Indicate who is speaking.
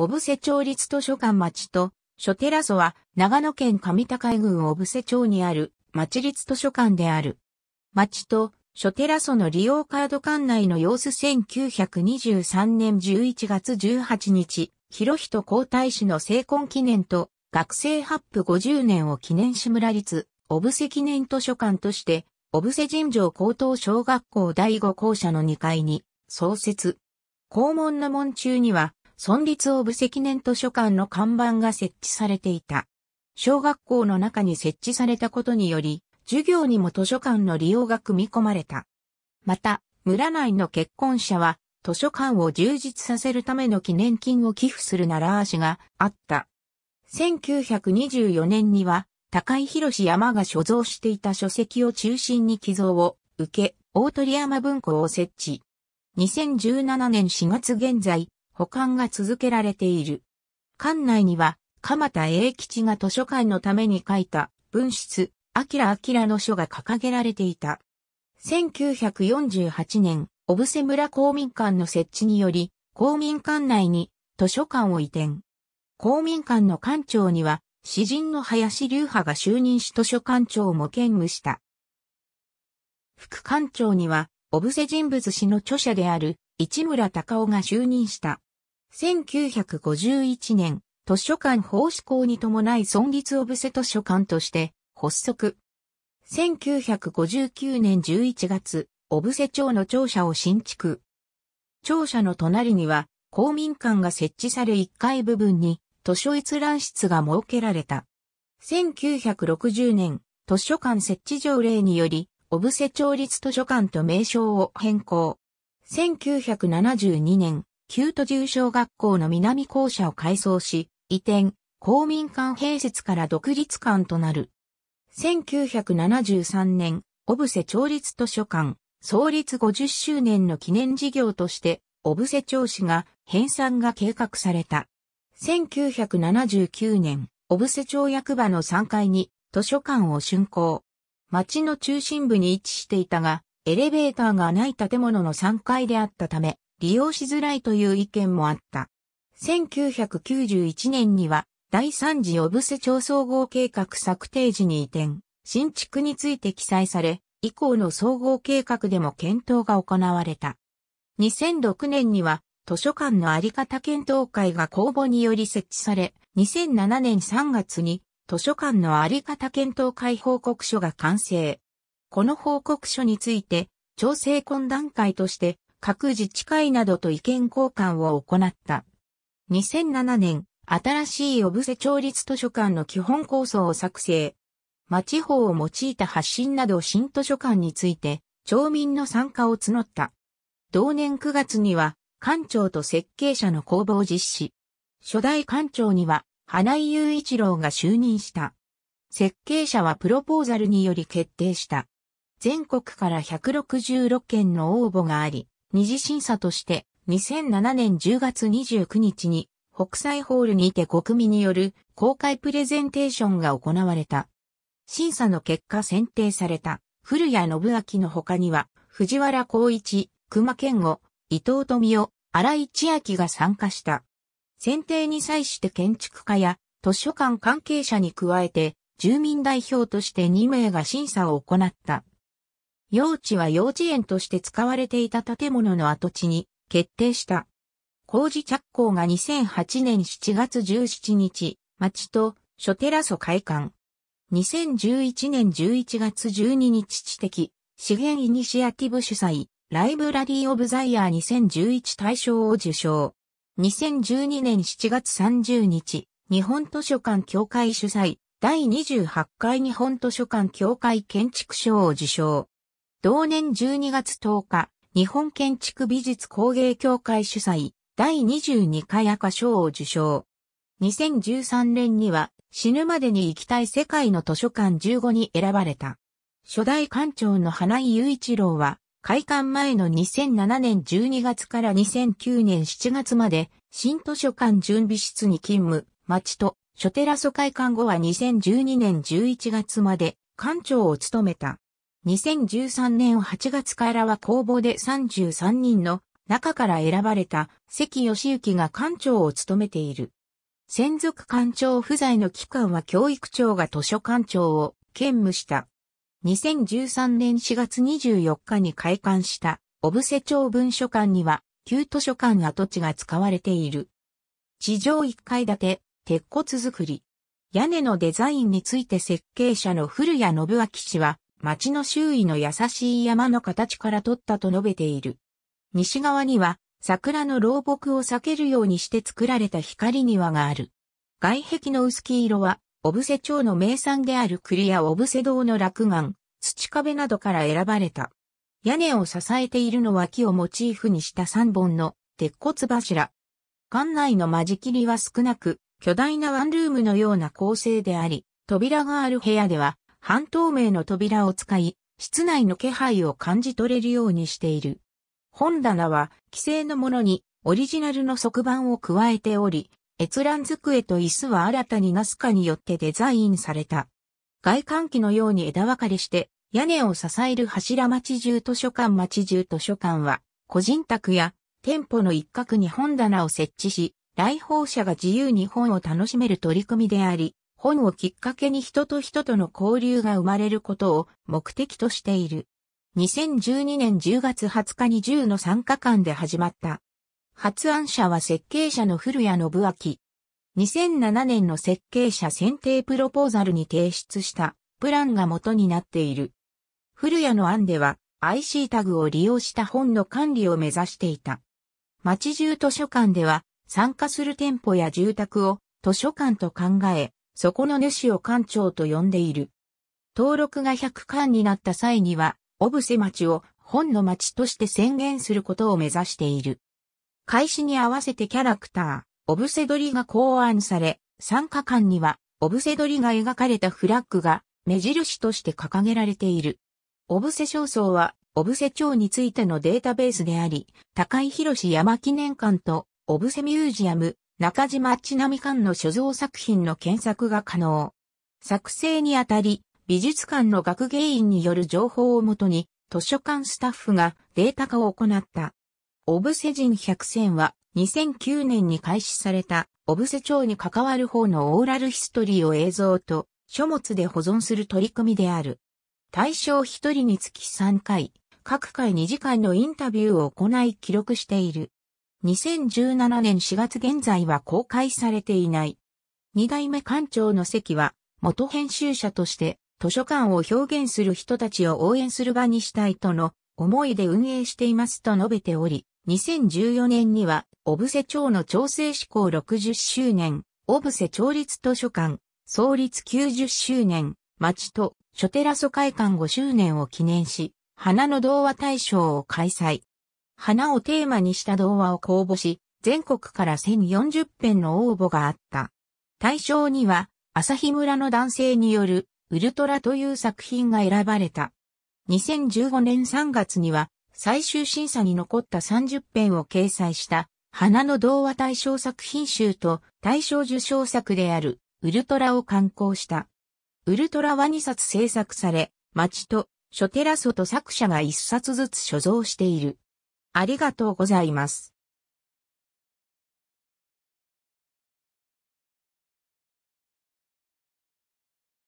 Speaker 1: 小布施町立図書館町と、書寺祖は長野県上高井郡小布施町にある町立図書館である。町と書寺祖の利用カード館内の様子1923年11月18日、広人皇太子の成婚記念と学生発布50年を記念し村立小布施記念図書館として、小布施尋常高等小学校第5校舎の2階に創設。校門の門中には、村立オブセ年図書館の看板が設置されていた。小学校の中に設置されたことにより、授業にも図書館の利用が組み込まれた。また、村内の結婚者は、図書館を充実させるための記念金を寄付する習わしがあった。1924年には、高井博山が所蔵していた書籍を中心に寄贈を受け、大鳥山文庫を設置。2017年4月現在、保管が続けられている。館内には、鎌田英吉が図書館のために書いた文筆、明明の書が掲げられていた。1948年、小布施村公民館の設置により、公民館内に図書館を移転。公民館の館長には、詩人の林隆派が就任し図書館長も兼務した。副館長には、小布施人物詩の著者である市村隆夫が就任した。1951年、図書館法施行に伴い存立小布施図書館として発足。1959年11月、小布施町の庁舎を新築。庁舎の隣には公民館が設置され1階部分に図書閲覧室が設けられた。1960年、図書館設置条例により、小布施町立図書館と名称を変更。1972年、旧都住小学校の南校舎を改装し、移転、公民館併設から独立館となる。1973年、小布施町立図書館、創立50周年の記念事業として、小布施町市が編纂が計画された。1979年、小布施町役場の3階に図書館を竣工。町の中心部に位置していたが、エレベーターがない建物の3階であったため、利用しづらいという意見もあった。1991年には第3次小布施町総合計画策定時に移転、新築について記載され、以降の総合計画でも検討が行われた。2006年には図書館のあり方検討会が公募により設置され、2007年3月に図書館のあり方検討会報告書が完成。この報告書について、調整懇談会として各自治会などと意見交換を行った。2007年、新しい小布施町立図書館の基本構想を作成。町法を用いた発信など新図書館について、町民の参加を募った。同年9月には、館長と設計者の公募を実施。初代館長には、花井雄一郎が就任した。設計者はプロポーザルにより決定した。全国から166件の応募があり、二次審査として、2007年10月29日に、北斎ホールにて国民による公開プレゼンテーションが行われた。審査の結果選定された古谷信明の他には、藤原光一、熊健吾、伊藤富夫、荒井千秋が参加した。選定に際して建築家や図書館関係者に加えて、住民代表として2名が審査を行った。幼稚は幼稚園として使われていた建物の跡地に決定した。工事着工が2008年7月17日、町と諸テラソ開館。2011年11月12日知的、資源イニシアティブ主催、ライブラリーオブザイヤー2011大賞を受賞。2012年7月30日、日本図書館協会主催、第28回日本図書館協会建築賞を受賞。同年12月10日、日本建築美術工芸協会主催、第22回赤賞を受賞。2013年には、死ぬまでに行きたい世界の図書館15に選ばれた。初代館長の花井雄一郎は、開館前の2007年12月から2009年7月まで、新図書館準備室に勤務、町と、書テラ疎開館後は2012年11月まで、館長を務めた。2013年8月からは公募で33人の中から選ばれた関義行が館長を務めている。専属館長不在の期間は教育長が図書館長を兼務した。2013年4月24日に開館した小布施町文書館には旧図書館跡地が使われている。地上1階建て、鉄骨造り。屋根のデザインについて設計者の古谷信明氏は町の周囲の優しい山の形から取ったと述べている。西側には桜の老木を避けるようにして作られた光庭がある。外壁の薄黄色は、小布施町の名産である栗や小布施堂の落眼、土壁などから選ばれた。屋根を支えているのは木をモチーフにした三本の鉄骨柱。館内の間仕切りは少なく、巨大なワンルームのような構成であり、扉がある部屋では、半透明の扉を使い、室内の気配を感じ取れるようにしている。本棚は、既制のものにオリジナルの側板を加えており、閲覧机と椅子は新たにナスカによってデザインされた。外観機のように枝分かれして、屋根を支える柱町中図書館町中図書館は、個人宅や店舗の一角に本棚を設置し、来訪者が自由に本を楽しめる取り組みであり、本をきっかけに人と人との交流が生まれることを目的としている。2012年10月20日に10の参加間で始まった。発案者は設計者の古谷信明。2007年の設計者選定プロポーザルに提出したプランが元になっている。古谷の案では IC タグを利用した本の管理を目指していた。町中図書館では参加する店舗や住宅を図書館と考え、そこの主を館長と呼んでいる。登録が100巻になった際には、小布施町を本の町として宣言することを目指している。開始に合わせてキャラクター、小布施鳥が考案され、参加館には、小布施鳥が描かれたフラッグが目印として掲げられている。小布施焦燥は、小布施町についてのデータベースであり、高井博山記念館と、小布施ミュージアム、中島千美館の所蔵作品の検索が可能。作成にあたり、美術館の学芸員による情報をもとに、図書館スタッフがデータ化を行った。オブセ人百選は2009年に開始されたオブセ町に関わる方のオーラルヒストリーを映像と書物で保存する取り組みである。対象1人につき3回、各回2時間のインタビューを行い記録している。2017年4月現在は公開されていない。二代目館長の席は、元編集者として、図書館を表現する人たちを応援する場にしたいとの思いで運営していますと述べており、2014年には、小布施町の調整志向60周年、小布施町立図書館、創立90周年、町と書寺疎開館5周年を記念し、花の童話大賞を開催。花をテーマにした童話を公募し、全国から1040編の応募があった。対象には、朝日村の男性による、ウルトラという作品が選ばれた。2015年3月には、最終審査に残った30編を掲載した、花の童話大賞作品集と大賞受賞作である、ウルトラを刊行した。ウルトラは2冊制作され、町と、書テラソと作者が1冊ずつ所蔵している。ありがとうございます。